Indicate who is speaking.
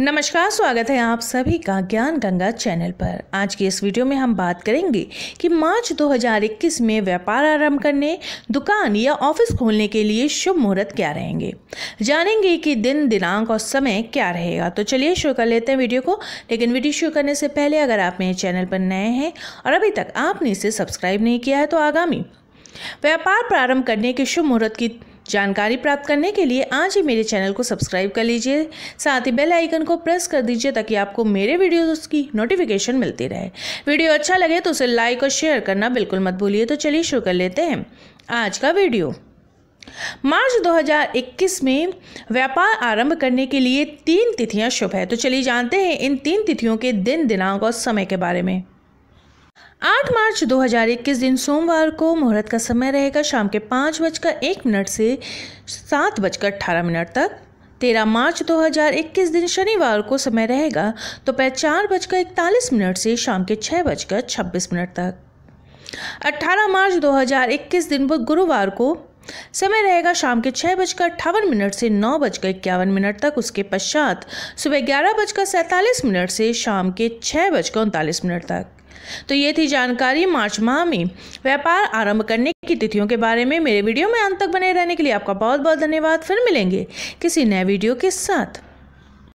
Speaker 1: नमस्कार स्वागत है आप सभी का ज्ञान गंगा चैनल पर आज के इस वीडियो में हम बात करेंगे कि मार्च 2021 में व्यापार आरंभ करने दुकान या ऑफिस खोलने के लिए शुभ मुहूर्त क्या रहेंगे जानेंगे कि दिन दिनांक और समय क्या रहेगा तो चलिए शुरू कर लेते हैं वीडियो को लेकिन वीडियो शुरू करने से पहले अगर आप मेरे चैनल पर नए हैं और अभी तक आपने इसे सब्सक्राइब नहीं किया है तो आगामी व्यापार प्रारंभ करने के शुभ मुहूर्त की जानकारी प्राप्त करने के लिए आज ही मेरे चैनल को सब्सक्राइब कर लीजिए साथ ही बेल आइकन को प्रेस कर दीजिए ताकि आपको मेरे वीडियोस की नोटिफिकेशन मिलती रहे वीडियो अच्छा लगे तो उसे लाइक और शेयर करना बिल्कुल मत भूलिए तो चलिए शुरू कर लेते हैं आज का वीडियो मार्च 2021 में व्यापार आरंभ करने के लिए तीन तिथियां शुभ है तो चलिए जानते हैं इन तीन तिथियों के दिन दिनांक और समय के बारे में आठ मार्च 2021 दिन सोमवार को मुहूर्त का समय रहेगा शाम के पाँच बजकर एक मिनट से सात बजकर अठारह मिनट तक तेरह मार्च 2021 दिन शनिवार को समय रहेगा दोपहर तो चार बजकर इकतालीस मिनट से शाम के छः बजकर छब्बीस मिनट तक अट्ठारह मार्च 2021 दिन बुध गुरुवार को समय रहेगा शाम के छह बजकर अट्ठावन मिनट से नौ बजकर इक्यावन मिनट तक उसके पश्चात सुबह ग्यारह बजकर सैंतालीस मिनट से शाम के छह बजकर उनतालीस मिनट तक तो ये थी जानकारी मार्च माह में व्यापार आरंभ करने की तिथियों के बारे में मेरे वीडियो में अंत तक बने रहने के लिए आपका बहुत बहुत धन्यवाद फिर मिलेंगे किसी नए वीडियो के साथ